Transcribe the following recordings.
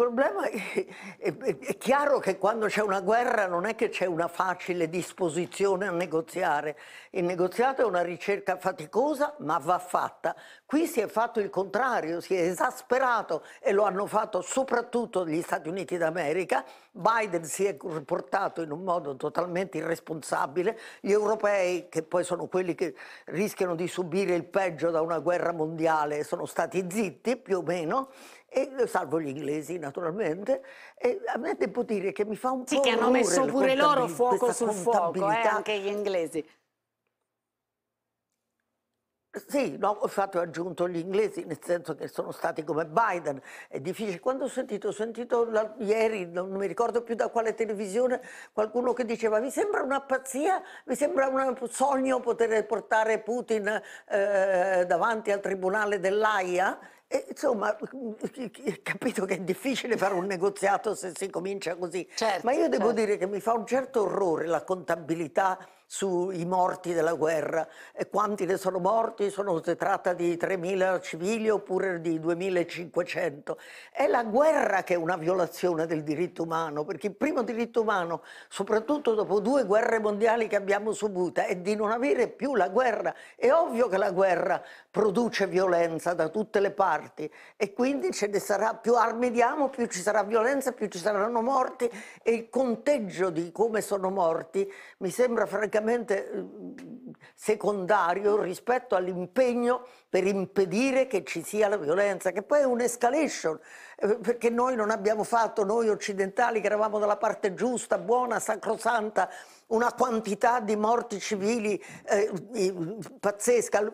problema è, è, è, chiaro che quando c'è una guerra non è che c'è una facile disposizione a negoziare. Il negoziato è una ricerca faticosa, ma va fatta. Qui si è fatto il contrario, si è esasperato e lo hanno fatto soprattutto gli Stati Uniti d'America. Biden si è comportato in un modo totalmente irresponsabile. Gli europei, che poi sono quelli che rischiano di subire il peggio da una guerra mondiale, sono stati zitti più o meno e salvo gli inglesi naturalmente, e a me devo dire che mi fa un sì, po' Sì, che hanno messo pure loro fuoco sul fuoco, eh, anche gli inglesi. Sì, no, ho fatto aggiunto gli inglesi, nel senso che sono stati come Biden. È difficile. Quando ho sentito, ho sentito la, ieri, non mi ricordo più da quale televisione, qualcuno che diceva mi sembra una pazzia, mi sembra un sogno poter portare Putin eh, davanti al tribunale dell'AIA insomma, capito che è difficile fare un negoziato se si comincia così, certo, ma io devo certo. dire che mi fa un certo orrore la contabilità sui morti della guerra e quanti ne sono morti, sono, si tratta di 3.000 civili oppure di 2.500. È la guerra che è una violazione del diritto umano, perché il primo diritto umano, soprattutto dopo due guerre mondiali che abbiamo subito, è di non avere più la guerra. È ovvio che la guerra produce violenza da tutte le parti e quindi ce ne sarà più armi diamo, più ci sarà violenza, più ci saranno morti e il conteggio di come sono morti mi sembra francamente Francamente, secondario rispetto all'impegno per impedire che ci sia la violenza, che poi è un'escalation, eh, perché noi non abbiamo fatto, noi occidentali che eravamo dalla parte giusta, buona, sacrosanta, una quantità di morti civili eh, pazzesca.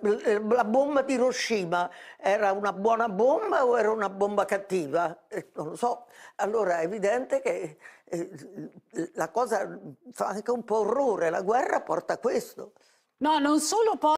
La bomba di Hiroshima era una buona bomba o era una bomba cattiva? Eh, non lo so. Allora è evidente che eh, la cosa fa anche un po' orrore, la guerra porta a questo. No, non solo poi